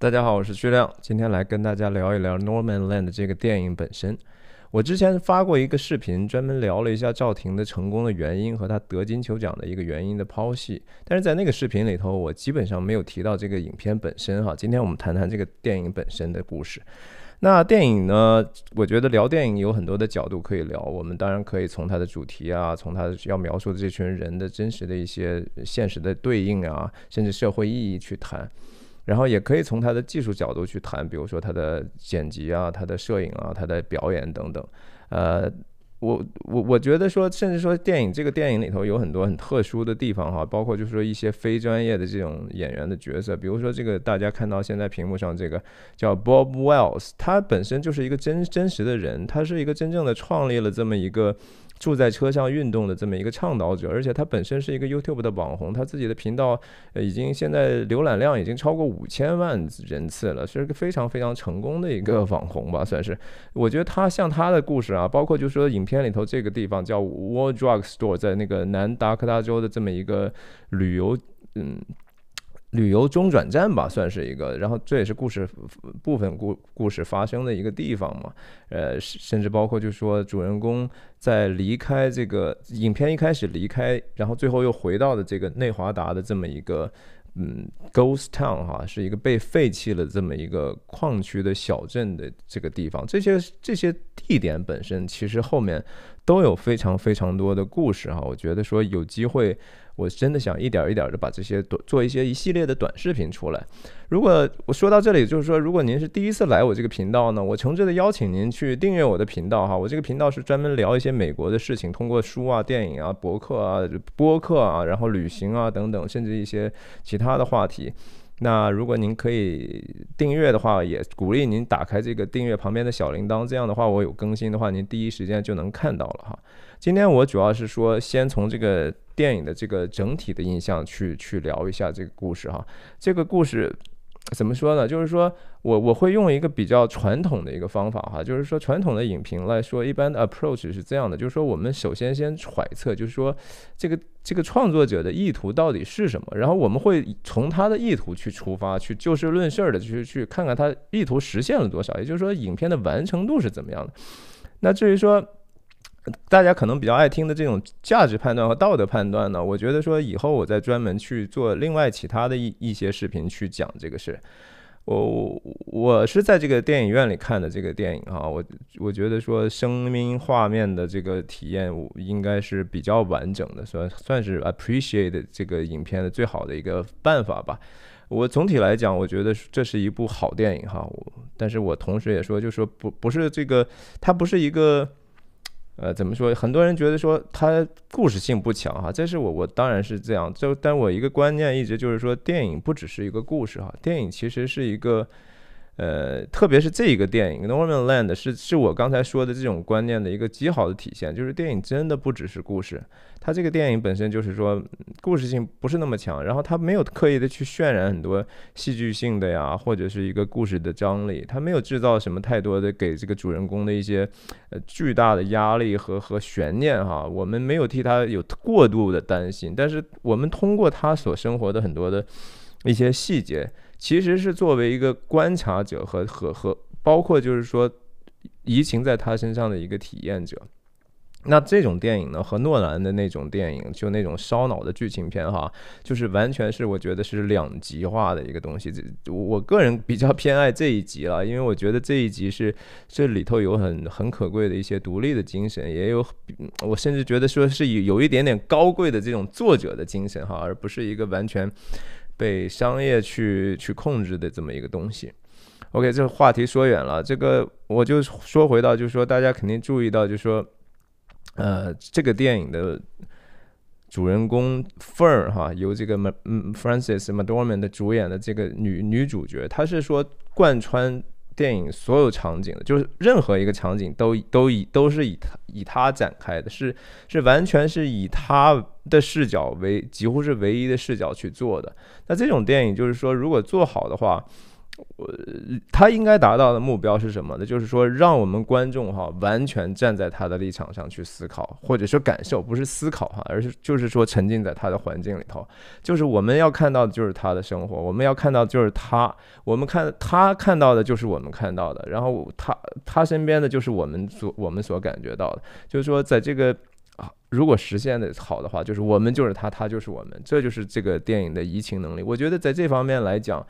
大家好，我是薛亮，今天来跟大家聊一聊《Norman Land》这个电影本身。我之前发过一个视频，专门聊了一下赵婷的成功的原因和她得金球奖的一个原因的剖析。但是在那个视频里头，我基本上没有提到这个影片本身哈。今天我们谈谈这个电影本身的故事。那电影呢？我觉得聊电影有很多的角度可以聊。我们当然可以从它的主题啊，从它要描述的这群人的真实的一些现实的对应啊，甚至社会意义去谈。然后也可以从他的技术角度去谈，比如说他的剪辑啊、他的摄影啊、他的表演等等，呃。我我我觉得说，甚至说电影这个电影里头有很多很特殊的地方哈，包括就是说一些非专业的这种演员的角色，比如说这个大家看到现在屏幕上这个叫 Bob Wells，他本身就是一个真真实的人，他是一个真正的创立了这么一个住在车上运动的这么一个倡导者，而且他本身是一个 YouTube 的网红，他自己的频道已经现在浏览量已经超过五千万人次了，是个非常非常成功的一个网红吧，算是。我觉得他像他的故事啊，包括就是说影。片里头这个地方叫 w a r Drug Store，在那个南达科他州的这么一个旅游，嗯，旅游中转站吧，算是一个。然后这也是故事部分故故事发生的一个地方嘛。呃，甚至包括就是说，主人公在离开这个影片一开始离开，然后最后又回到的这个内华达的这么一个。嗯，Ghost Town 哈，是一个被废弃了这么一个矿区的小镇的这个地方，这些这些地点本身其实后面都有非常非常多的故事哈，我觉得说有机会。我真的想一点儿一点儿的把这些短做一些一系列的短视频出来。如果我说到这里，就是说，如果您是第一次来我这个频道呢，我诚挚的邀请您去订阅我的频道哈。我这个频道是专门聊一些美国的事情，通过书啊、电影啊、博客啊、播客啊，然后旅行啊等等，甚至一些其他的话题。那如果您可以订阅的话，也鼓励您打开这个订阅旁边的小铃铛，这样的话，我有更新的话，您第一时间就能看到了哈。今天我主要是说，先从这个。电影的这个整体的印象，去去聊一下这个故事哈。这个故事怎么说呢？就是说我我会用一个比较传统的一个方法哈，就是说传统的影评来说，一般的 approach 是这样的，就是说我们首先先揣测，就是说这个这个创作者的意图到底是什么，然后我们会从他的意图去出发，去就事论事儿的去去看看他意图实现了多少，也就是说影片的完成度是怎么样的。那至于说。大家可能比较爱听的这种价值判断和道德判断呢，我觉得说以后我再专门去做另外其他的一一些视频去讲这个事。我我我是在这个电影院里看的这个电影啊，我我觉得说声音画面的这个体验应该是比较完整的，算算是 appreciate 这个影片的最好的一个办法吧。我总体来讲，我觉得这是一部好电影哈。但是我同时也说，就说不不是这个，它不是一个。呃，怎么说？很多人觉得说它故事性不强哈，这是我我当然是这样。就但我一个观念一直就是说，电影不只是一个故事哈，电影其实是一个。呃，特别是这一个电影《Norman Land》是是我刚才说的这种观念的一个极好的体现，就是电影真的不只是故事，它这个电影本身就是说故事性不是那么强，然后它没有刻意的去渲染很多戏剧性的呀，或者是一个故事的张力，它没有制造什么太多的给这个主人公的一些呃巨大的压力和和悬念哈，我们没有替他有过度的担心，但是我们通过他所生活的很多的一些细节。其实是作为一个观察者和和和，包括就是说，移情在他身上的一个体验者。那这种电影呢，和诺兰的那种电影，就那种烧脑的剧情片哈，就是完全是我觉得是两极化的一个东西。这我个人比较偏爱这一集了，因为我觉得这一集是这里头有很很可贵的一些独立的精神，也有我甚至觉得说是有有一点点高贵的这种作者的精神哈，而不是一个完全。被商业去去控制的这么一个东西，OK，这个话题说远了，这个我就说回到，就是说大家肯定注意到，就是说，呃，这个电影的主人公 Fern 哈，由这个 f r a n c i s m c d o r m a n 的主演的这个女女主角，她是说贯穿电影所有场景的，就是任何一个场景都都以都是以她以她展开的，是是完全是以她。的视角，唯几乎是唯一的视角去做的。那这种电影就是说，如果做好的话，我他应该达到的目标是什么？呢？就是说，让我们观众哈，完全站在他的立场上去思考，或者说感受，不是思考哈，而是就是说沉浸在他的环境里头。就是我们要看到的就是他的生活，我们要看到就是他，我们看他看到的就是我们看到的，然后他他身边的就是我们所我们所感觉到的。就是说，在这个。如果实现的好的话，就是我们就是他，他就是我们，这就是这个电影的移情能力。我觉得在这方面来讲，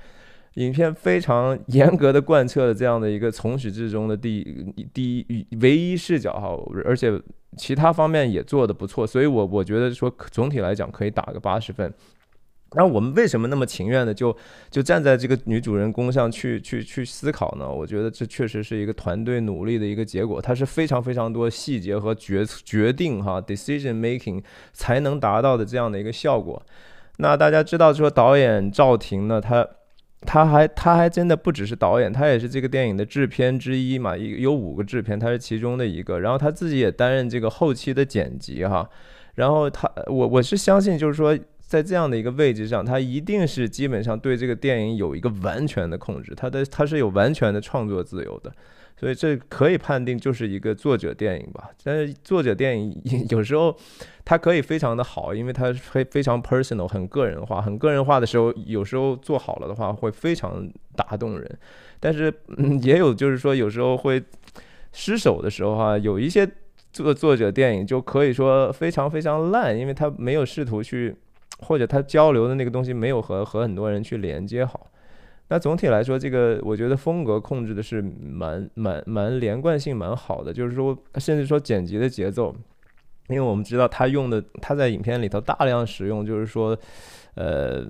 影片非常严格的贯彻了这样的一个从始至终的第第一唯一视角哈，而且其他方面也做的不错，所以，我我觉得说总体来讲可以打个八十分。那我们为什么那么情愿的就就站在这个女主人公上去去去思考呢？我觉得这确实是一个团队努力的一个结果，它是非常非常多细节和决决定哈 decision making 才能达到的这样的一个效果。那大家知道说导演赵婷呢，他他还他还真的不只是导演，他也是这个电影的制片之一嘛，有有五个制片，他是其中的一个。然后他自己也担任这个后期的剪辑哈。然后他我我是相信就是说。在这样的一个位置上，他一定是基本上对这个电影有一个完全的控制，他的他是有完全的创作自由的，所以这可以判定就是一个作者电影吧。但是作者电影 有时候它可以非常的好，因为它非非常 personal，很个人化，很个人化的时候，有时候做好了的话会非常打动人。但是也有就是说有时候会失手的时候哈，有一些作作者电影就可以说非常非常烂，因为他没有试图去。或者他交流的那个东西没有和和很多人去连接好，那总体来说，这个我觉得风格控制的是蛮蛮蛮连贯性蛮好的，就是说，甚至说剪辑的节奏，因为我们知道他用的他在影片里头大量使用，就是说，呃。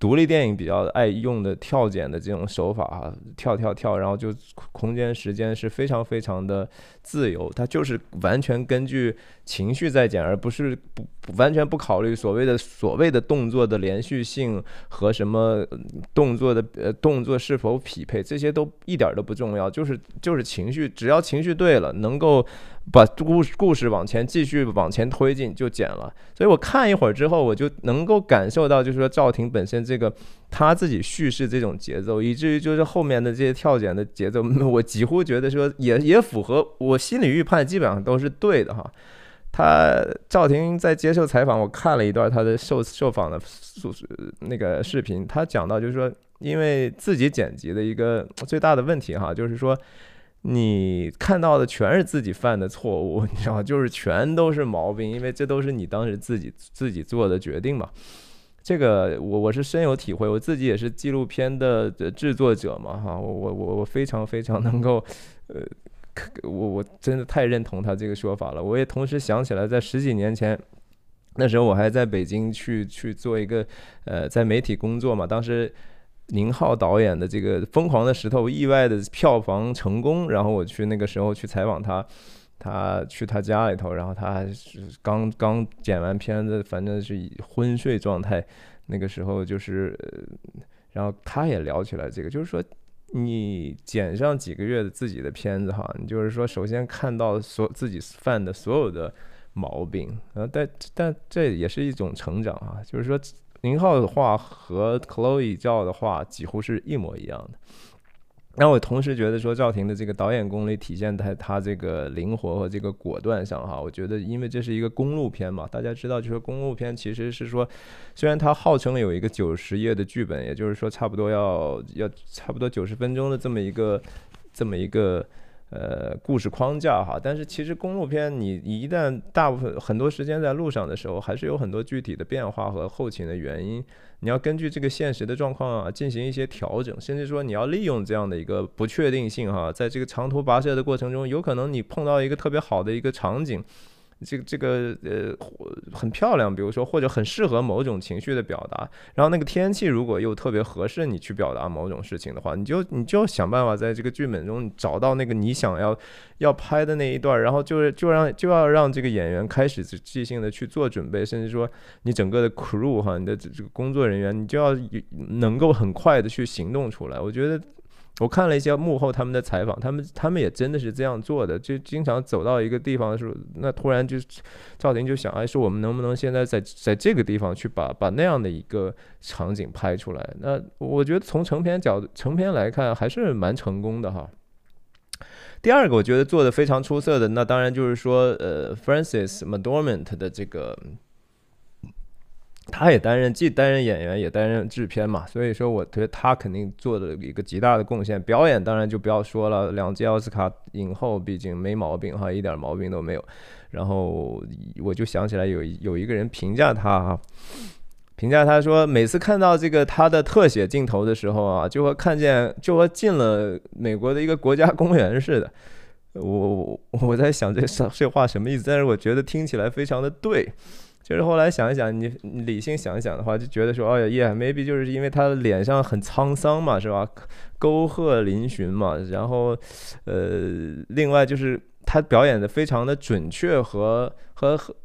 独立电影比较爱用的跳剪的这种手法啊，跳跳跳，然后就空间时间是非常非常的自由，它就是完全根据情绪在剪，而不是不完全不考虑所谓的所谓的动作的连续性和什么动作的呃动作是否匹配，这些都一点都不重要，就是就是情绪，只要情绪对了，能够。把故故事往前继续往前推进就剪了，所以我看一会儿之后，我就能够感受到，就是说赵婷本身这个他自己叙事这种节奏，以至于就是后面的这些跳剪的节奏，我几乎觉得说也也符合我心里预判，基本上都是对的哈。他赵婷在接受采访，我看了一段他的受受访的诉那个视频，他讲到就是说，因为自己剪辑的一个最大的问题哈，就是说。你看到的全是自己犯的错误，你知道就是全都是毛病，因为这都是你当时自己自己做的决定嘛。这个我我是深有体会，我自己也是纪录片的制作者嘛，哈，我我我我非常非常能够，呃，我我真的太认同他这个说法了。我也同时想起来，在十几年前，那时候我还在北京去去做一个，呃，在媒体工作嘛，当时。宁浩导演的这个《疯狂的石头》意外的票房成功，然后我去那个时候去采访他，他去他家里头，然后他是刚刚剪完片子，反正是昏睡状态。那个时候就是，然后他也聊起来这个，就是说你剪上几个月的自己的片子哈，你就是说首先看到所自己犯的所有的毛病，然后但但这也是一种成长啊，就是说。宁浩的话和 Chloe 教的话几乎是一模一样的，那我同时觉得说赵婷的这个导演功力体现在她这个灵活和这个果断上哈，我觉得因为这是一个公路片嘛，大家知道就是公路片其实是说，虽然它号称有一个九十页的剧本，也就是说差不多要要差不多九十分钟的这么一个这么一个。呃，故事框架哈，但是其实公路片你一旦大部分很多时间在路上的时候，还是有很多具体的变化和后勤的原因，你要根据这个现实的状况啊进行一些调整，甚至说你要利用这样的一个不确定性哈，在这个长途跋涉的过程中，有可能你碰到一个特别好的一个场景。这个这个呃很漂亮，比如说或者很适合某种情绪的表达，然后那个天气如果又特别合适你去表达某种事情的话，你就你就要想办法在这个剧本中找到那个你想要要拍的那一段，然后就是就让就要让这个演员开始即即兴的去做准备，甚至说你整个的 crew 哈，你的这个工作人员，你就要能够很快的去行动出来。我觉得。我看了一些幕后他们的采访，他们他们也真的是这样做的，就经常走到一个地方的时候，那突然就赵婷就想，哎，说我们能不能现在在在这个地方去把把那样的一个场景拍出来？那我觉得从成片角度成片来看，还是蛮成功的哈。第二个，我觉得做的非常出色的，那当然就是说，呃，Francis m a d o r m a n t 的这个。他也担任，既担任演员也担任制片嘛，所以说我觉得他肯定做的一个极大的贡献。表演当然就不要说了，两届奥斯卡影后，毕竟没毛病哈，一点毛病都没有。然后我就想起来有有一个人评价他，评价他说，每次看到这个他的特写镜头的时候啊，就和看见就和进了美国的一个国家公园似的。我我在想这这这话什么意思，但是我觉得听起来非常的对。就是后来想一想，你理性想一想的话，就觉得说，哦 h m a y b e 就是因为他的脸上很沧桑嘛，是吧？沟壑嶙峋嘛。然后，呃，另外就是他表演的非常的准确和和和，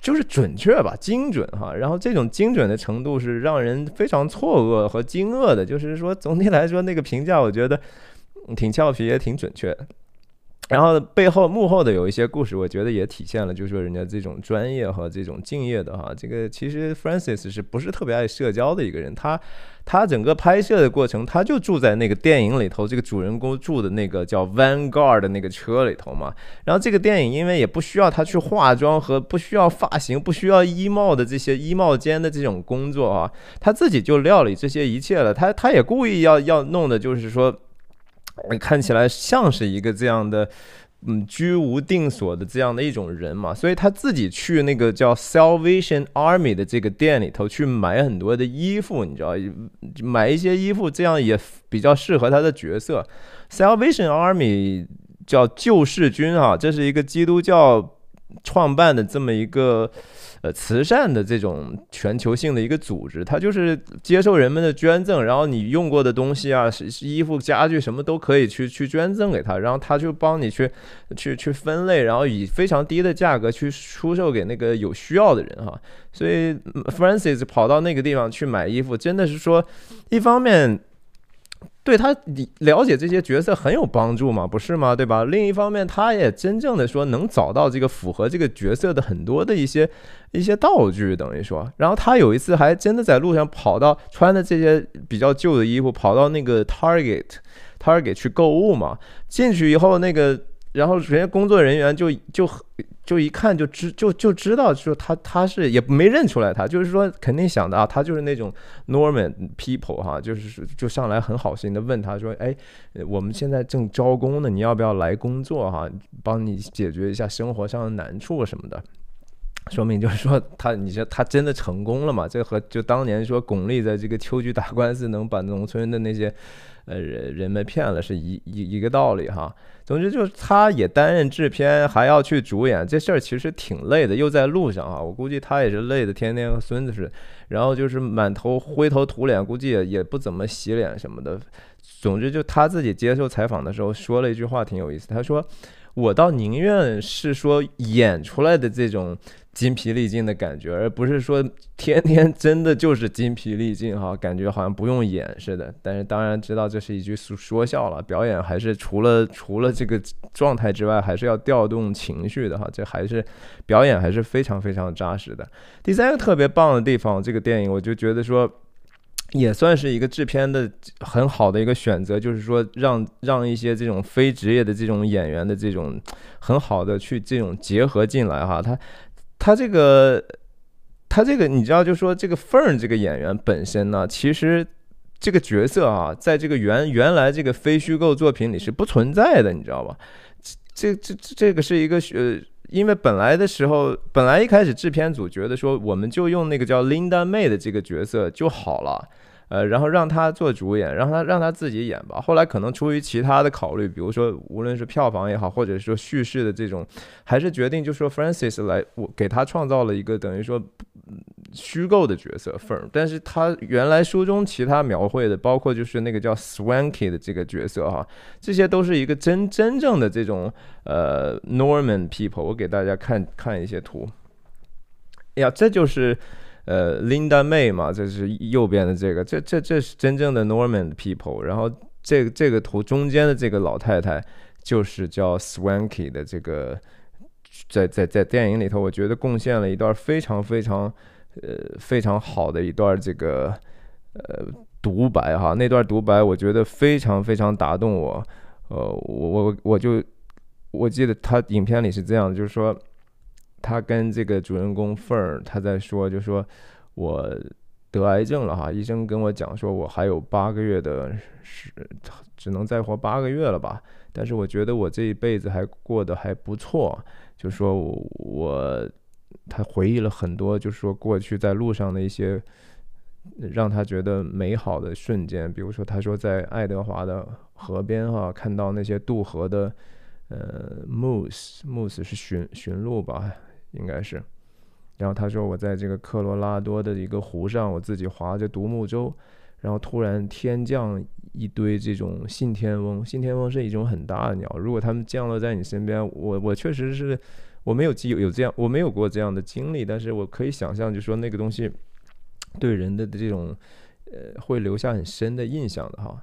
就是准确吧，精准哈。然后这种精准的程度是让人非常错愕和惊愕的。就是说，总体来说那个评价，我觉得挺俏皮也挺准确。然后背后幕后的有一些故事，我觉得也体现了，就是说人家这种专业和这种敬业的哈，这个其实 Francis 是不是特别爱社交的一个人？他他整个拍摄的过程，他就住在那个电影里头，这个主人公住的那个叫 Van Guard 的那个车里头嘛。然后这个电影因为也不需要他去化妆和不需要发型、不需要衣帽的这些衣帽间的这种工作啊，他自己就料理这些一切了。他他也故意要要弄的就是说。看起来像是一个这样的，嗯，居无定所的这样的一种人嘛，所以他自己去那个叫 Salvation Army 的这个店里头去买很多的衣服，你知道，买一些衣服，这样也比较适合他的角色。Salvation Army 叫救世军啊，这是一个基督教。创办的这么一个呃慈善的这种全球性的一个组织，它就是接受人们的捐赠，然后你用过的东西啊、衣服、家具什么都可以去去捐赠给他，然后他就帮你去去去分类，然后以非常低的价格去出售给那个有需要的人哈。所以，Francis 跑到那个地方去买衣服，真的是说一方面。对他，你了解这些角色很有帮助嘛，不是吗？对吧？另一方面，他也真正的说能找到这个符合这个角色的很多的一些一些道具，等于说，然后他有一次还真的在路上跑到穿的这些比较旧的衣服，跑到那个 Target，Target 去购物嘛？进去以后那个。然后人家工作人员就就就一看就知就就知道说他他是也没认出来他就是说肯定想的啊他就是那种 n o r m a n people 哈就是就上来很好心的问他说哎我们现在正招工呢你要不要来工作哈帮你解决一下生活上的难处什么的，说明就是说他你说他真的成功了嘛这和就当年说巩俐在这个秋菊打官司能把农村的那些。呃，人人被骗了是一一一个道理哈。总之就是，他也担任制片，还要去主演，这事儿其实挺累的，又在路上啊，我估计他也是累的，天天和孙子似的，然后就是满头灰头土脸，估计也也不怎么洗脸什么的。总之就他自己接受采访的时候说了一句话挺有意思，他说。我倒宁愿是说演出来的这种筋疲力尽的感觉，而不是说天天真的就是筋疲力尽哈，感觉好像不用演似的。但是当然知道这是一句说笑了，表演还是除了 除了这个状态之外，还是要调动情绪的哈，这还是表演还是非常非常扎实的。第三个特别棒的地方，这个电影我就觉得说。也算是一个制片的很好的一个选择，就是说让让一些这种非职业的这种演员的这种很好的去这种结合进来哈，他他这个他这个你知道，就说这个 fern 这个演员本身呢，其实这个角色啊，在这个原原来这个非虚构作品里是不存在的，你知道吧？这这这这个是一个呃。因为本来的时候，本来一开始制片组觉得说，我们就用那个叫 Linda 妹的这个角色就好了。呃，然后让他做主演，让他让他自己演吧。后来可能出于其他的考虑，比如说无论是票房也好，或者说叙事的这种，还是决定就说 Francis 来我给他创造了一个等于说虚构的角色 Firm，但是他原来书中其他描绘的，包括就是那个叫 Swanky 的这个角色哈，这些都是一个真真正的这种呃 Norman people。我给大家看看一些图，哎呀，这就是。呃，Linda May 嘛，这是右边的这个，这这这是真正的 Norman people。然后这个这个图中间的这个老太太，就是叫 Swanky 的这个，在在在电影里头，我觉得贡献了一段非常非常呃非常好的一段这个呃独白哈。那段独白我觉得非常非常打动我。呃，我我我就我记得他影片里是这样的，就是说。他跟这个主人公凤儿，他在说，就说我得癌症了哈，医生跟我讲说我还有八个月的时，只能再活八个月了吧。但是我觉得我这一辈子还过得还不错，就说我他回忆了很多，就是说过去在路上的一些让他觉得美好的瞬间，比如说他说在爱德华的河边哈，看到那些渡河的呃 moose，moose 是驯驯鹿吧。应该是，然后他说我在这个科罗拉多的一个湖上，我自己划着独木舟，然后突然天降一堆这种信天翁。信天翁是一种很大的鸟，如果它们降落在你身边，我我确实是我没有有有这样我没有过这样的经历，但是我可以想象，就说那个东西对人的这种呃会留下很深的印象的哈。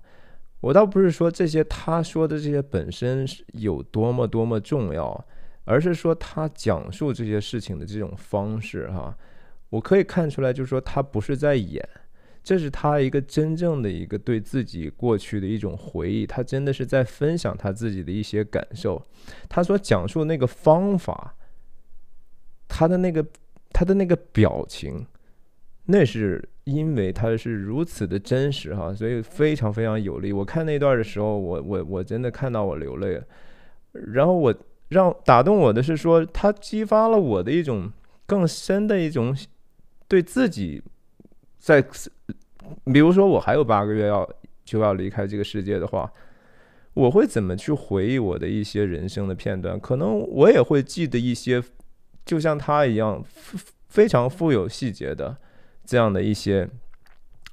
我倒不是说这些他说的这些本身是有多么多么重要。而是说他讲述这些事情的这种方式，哈，我可以看出来，就是说他不是在演，这是他一个真正的、一个对自己过去的一种回忆。他真的是在分享他自己的一些感受，他所讲述那个方法，他的那个他的那个表情，那是因为他是如此的真实，哈，所以非常非常有力。我看那段的时候，我我我真的看到我流泪了，然后我。让打动我的是说，它激发了我的一种更深的一种对自己，在比如说我还有八个月要就要离开这个世界的话，我会怎么去回忆我的一些人生的片段？可能我也会记得一些，就像他一样非常富有细节的这样的一些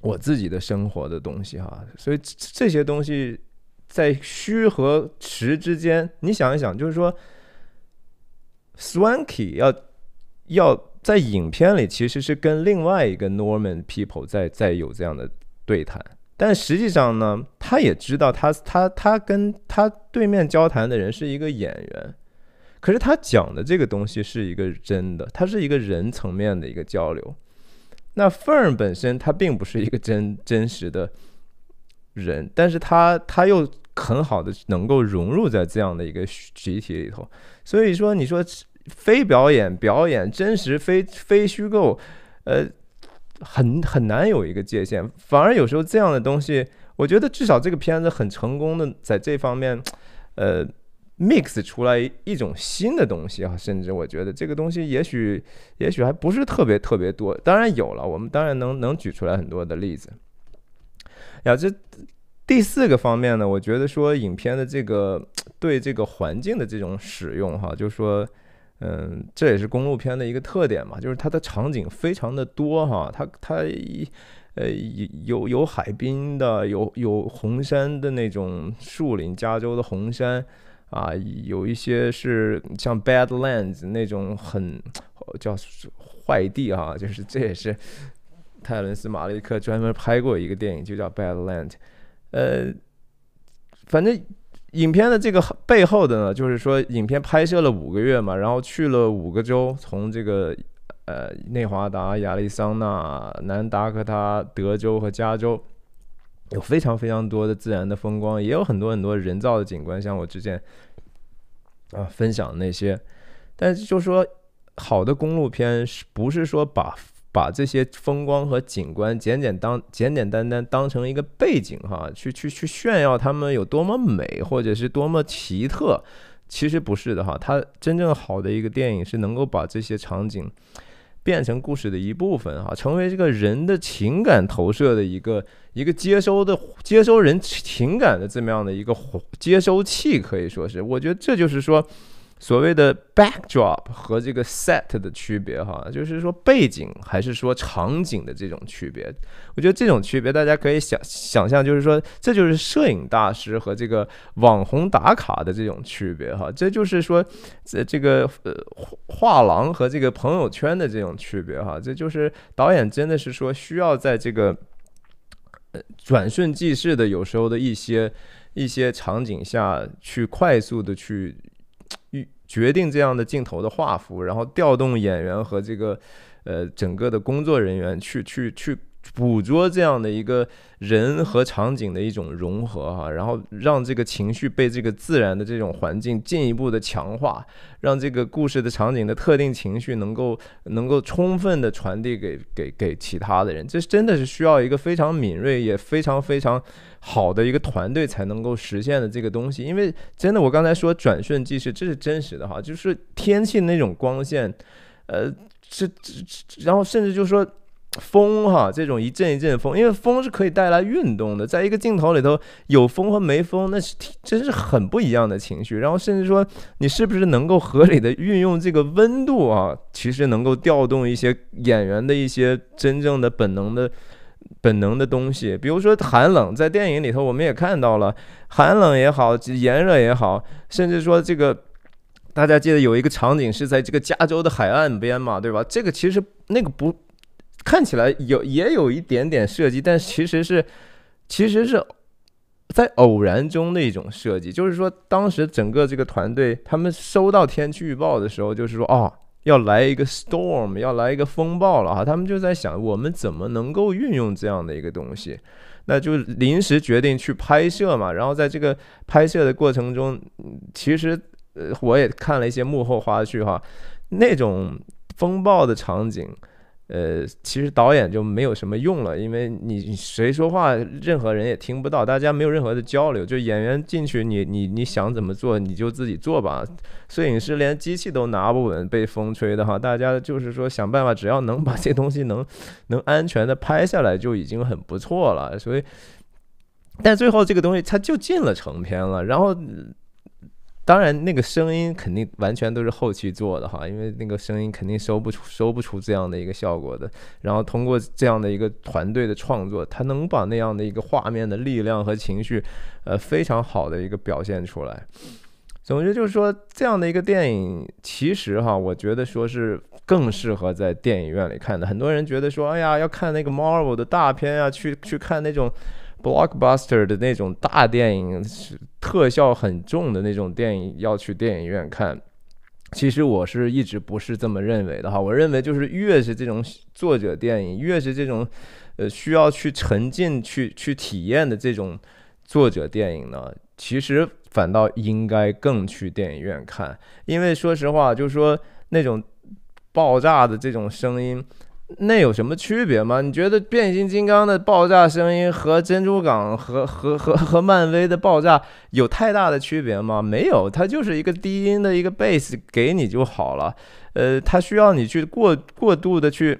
我自己的生活的东西哈。所以这些东西。在虚和实之间，你想一想，就是说，Swanky 要要在影片里其实是跟另外一个 Norman People 在在有这样的对谈，但实际上呢，他也知道他他他跟他对面交谈的人是一个演员，可是他讲的这个东西是一个真的，他是一个人层面的一个交流。那 Fern 本身他并不是一个真真实的。人，但是他他又很好的能够融入在这样的一个集体里头，所以说你说非表演、表演、真实、非非虚构，呃，很很难有一个界限，反而有时候这样的东西，我觉得至少这个片子很成功的在这方面，呃，mix 出来一种新的东西啊，甚至我觉得这个东西也许也许还不是特别特别多，当然有了，我们当然能能举出来很多的例子。呀，这第四个方面呢，我觉得说影片的这个对这个环境的这种使用，哈，就是说，嗯，这也是公路片的一个特点嘛，就是它的场景非常的多，哈，它它呃有有有海滨的，有有红山的那种树林，加州的红山啊，有一些是像 Badlands 那种很叫坏地哈，就是这也是。泰伦斯·马利克专门拍过一个电影，就叫《Badland》。呃，反正影片的这个背后的呢，就是说，影片拍摄了五个月嘛，然后去了五个州，从这个呃内华达、亚利桑那、南达科他、德州和加州，有非常非常多的自然的风光，也有很多很多人造的景观，像我之前啊分享的那些。但是就说好的公路片，是不是说把？把这些风光和景观简简单简简单单当成一个背景哈，去去去炫耀他们有多么美或者是多么奇特，其实不是的哈。它真正好的一个电影是能够把这些场景变成故事的一部分哈，成为这个人的情感投射的一个一个接收的接收人情感的这么样的一个接收器，可以说是，我觉得这就是说。所谓的 backdrop 和这个 set 的区别，哈，就是说背景还是说场景的这种区别。我觉得这种区别，大家可以想想象，就是说这就是摄影大师和这个网红打卡的这种区别，哈，这就是说这这个呃画廊和这个朋友圈的这种区别，哈，这就是导演真的是说需要在这个转瞬即逝的有时候的一些一些场景下去快速的去。预决定这样的镜头的画幅，然后调动演员和这个，呃，整个的工作人员去去去。捕捉这样的一个人和场景的一种融合哈，然后让这个情绪被这个自然的这种环境进一步的强化，让这个故事的场景的特定情绪能够能够充分的传递给给给其他的人，这真的是需要一个非常敏锐也非常非常好的一个团队才能够实现的这个东西。因为真的，我刚才说转瞬即逝，这是真实的哈，就是天气那种光线，呃，这这，然后甚至就说。风哈，这种一阵一阵风，因为风是可以带来运动的，在一个镜头里头有风和没风，那是真是很不一样的情绪。然后甚至说，你是不是能够合理的运用这个温度啊？其实能够调动一些演员的一些真正的本能的本能的东西。比如说寒冷，在电影里头我们也看到了寒冷也好，炎热也好，甚至说这个大家记得有一个场景是在这个加州的海岸边嘛，对吧？这个其实那个不。看起来有也有一点点设计，但其实是，其实是，在偶然中的一种设计。就是说，当时整个这个团队他们收到天气预报的时候，就是说啊，要来一个 storm，要来一个风暴了哈。他们就在想，我们怎么能够运用这样的一个东西？那就临时决定去拍摄嘛。然后在这个拍摄的过程中，其实我也看了一些幕后花絮哈，那种风暴的场景。呃，其实导演就没有什么用了，因为你谁说话，任何人也听不到，大家没有任何的交流。就演员进去，你你你想怎么做，你就自己做吧。摄影师连机器都拿不稳，被风吹的哈。大家就是说想办法，只要能把这东西能能安全的拍下来，就已经很不错了。所以，但最后这个东西它就进了成片了，然后。当然，那个声音肯定完全都是后期做的哈，因为那个声音肯定收不出、收不出这样的一个效果的。然后通过这样的一个团队的创作，他能把那样的一个画面的力量和情绪，呃，非常好的一个表现出来。总之就是说，这样的一个电影，其实哈，我觉得说是更适合在电影院里看的。很多人觉得说，哎呀，要看那个 Marvel 的大片啊，去去看那种。Blockbuster 的那种大电影，特效很重的那种电影要去电影院看。其实我是一直不是这么认为的哈，我认为就是越是这种作者电影，越是这种呃需要去沉浸去去体验的这种作者电影呢，其实反倒应该更去电影院看，因为说实话，就是说那种爆炸的这种声音。那有什么区别吗？你觉得变形金刚的爆炸声音和珍珠港和和和和漫威的爆炸有太大的区别吗？没有，它就是一个低音的一个 bass 给你就好了。呃，它需要你去过过度的去，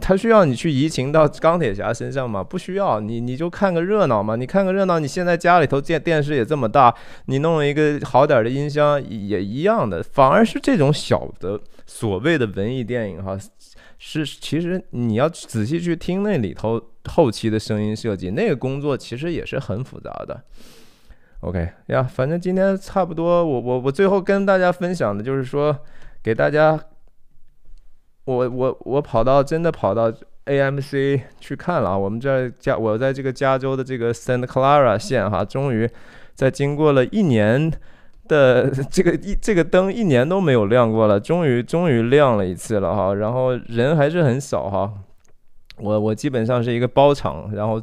它需要你去移情到钢铁侠身上吗？不需要，你你就看个热闹嘛。你看个热闹，你现在家里头电电视也这么大，你弄一个好点的音箱也一样的，反而是这种小的所谓的文艺电影哈。是，其实你要仔细去听那里头后期的声音设计，那个工作其实也是很复杂的。OK，呀，反正今天差不多，我我我最后跟大家分享的就是说，给大家，我我我跑到真的跑到 AMC 去看了啊，我们这加我在这个加州的这个 Santa Clara 县哈，终于在经过了一年。的 这个一这个灯一年都没有亮过了，终于终于亮了一次了哈。然后人还是很少哈。我我基本上是一个包场，然后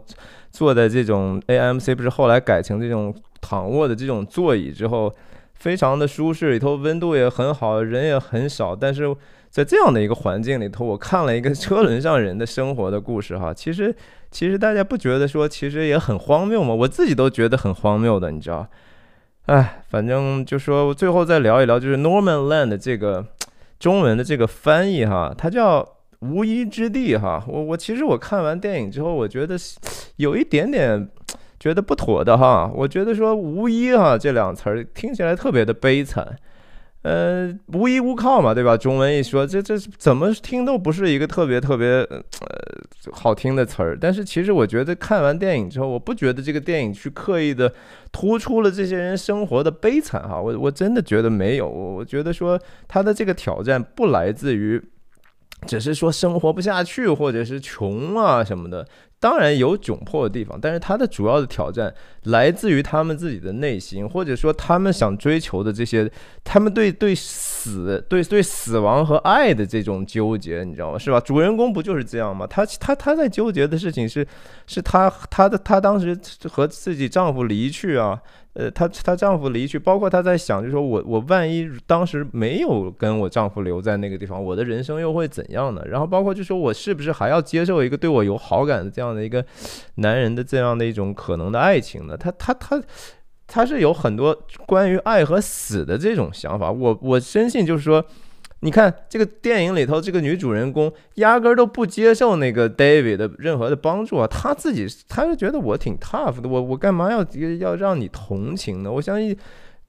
坐在这种 AMC 不是后来改成这种躺卧的这种座椅之后，非常的舒适，里头温度也很好，人也很少。但是在这样的一个环境里头，我看了一个车轮上人的生活的故事哈。其实其实大家不觉得说其实也很荒谬吗？我自己都觉得很荒谬的，你知道。哎，反正就说最后再聊一聊，就是 Norman Land 这个中文的这个翻译哈，它叫无依之地哈。我我其实我看完电影之后，我觉得有一点点觉得不妥的哈。我觉得说无依哈这两词儿听起来特别的悲惨。呃，无依无靠嘛，对吧？中文一说，这这怎么听都不是一个特别特别呃好听的词儿。但是其实我觉得看完电影之后，我不觉得这个电影去刻意的突出了这些人生活的悲惨哈。我我真的觉得没有，我我觉得说他的这个挑战不来自于，只是说生活不下去或者是穷啊什么的。当然有窘迫的地方，但是他的主要的挑战来自于他们自己的内心，或者说他们想追求的这些，他们对对死、对对死亡和爱的这种纠结，你知道吗？是吧？主人公不就是这样吗？他他他在纠结的事情是，是他他的他当时和自己丈夫离去啊。呃，她她丈夫离去，包括她在想，就说我我万一当时没有跟我丈夫留在那个地方，我的人生又会怎样呢？然后包括就是我是不是还要接受一个对我有好感的这样的一个男人的这样的一种可能的爱情呢？她她她她是有很多关于爱和死的这种想法。我我深信就是说。你看这个电影里头，这个女主人公压根儿都不接受那个 David 的任何的帮助啊！她自己，她是觉得我挺 tough 的，我我干嘛要要让你同情呢？我相信，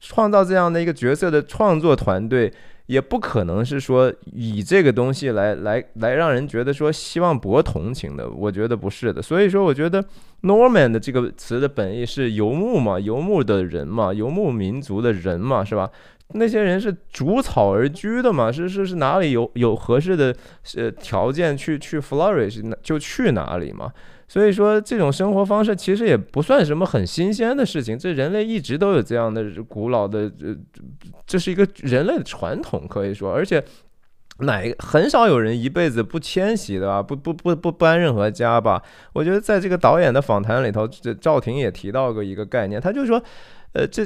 创造这样的一个角色的创作团队，也不可能是说以这个东西来来来让人觉得说希望博同情的。我觉得不是的，所以说我觉得 Norman 的这个词的本意是游牧嘛，游牧的人嘛，游牧民族的人嘛，是吧？那些人是逐草而居的嘛？是是是哪里有有合适的呃条件去去 flourish 就去哪里嘛？所以说这种生活方式其实也不算什么很新鲜的事情。这人类一直都有这样的古老的呃，这是一个人类的传统，可以说。而且哪很少有人一辈子不迁徙的吧？不不不不不搬任何家吧？我觉得在这个导演的访谈里头，这赵婷也提到过一个概念，他就说，呃，这。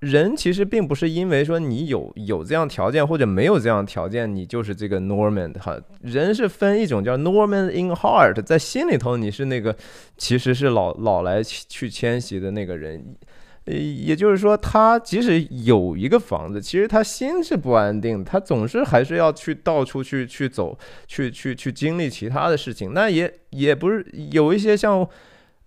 人其实并不是因为说你有有这样条件或者没有这样条件，你就是这个 Norman 哈。人是分一种叫 Norman in heart，在心里头你是那个，其实是老老来去迁徙的那个人。呃，也就是说，他即使有一个房子，其实他心是不安定，他总是还是要去到处去去走，去去去经历其他的事情。那也也不是有一些像。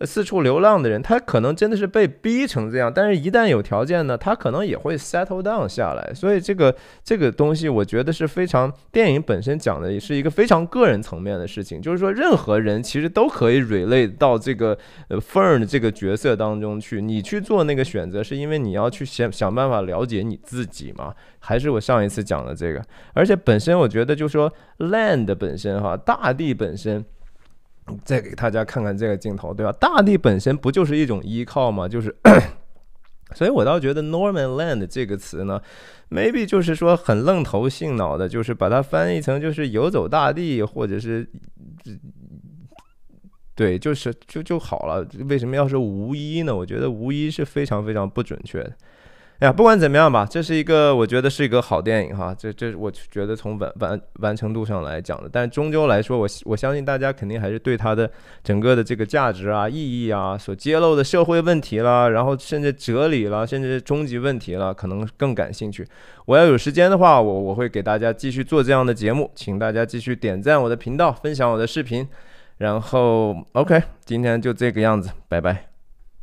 四处流浪的人，他可能真的是被逼成这样，但是，一旦有条件呢，他可能也会 settle down 下来。所以，这个这个东西，我觉得是非常电影本身讲的，也是一个非常个人层面的事情。就是说，任何人其实都可以 relate 到这个呃 Fern 这个角色当中去。你去做那个选择，是因为你要去想想办法了解你自己吗？还是我上一次讲的这个？而且本身，我觉得就是说 land 本身，哈，大地本身。再给大家看看这个镜头，对吧？大地本身不就是一种依靠吗？就是，所以我倒觉得 “Norman Land” 这个词呢，maybe 就是说很愣头性脑的，就是把它翻译成就是游走大地，或者是，对，就是就就好了。为什么要是无一呢？我觉得无一是非常非常不准确的。哎呀，不管怎么样吧，这是一个我觉得是一个好电影哈，这这我觉得从完完完成度上来讲的，但终究来说，我我相信大家肯定还是对它的整个的这个价值啊、意义啊所揭露的社会问题啦，然后甚至哲理啦，甚至终极问题啦，可能更感兴趣。我要有时间的话，我我会给大家继续做这样的节目，请大家继续点赞我的频道，分享我的视频，然后 OK，今天就这个样子，拜拜。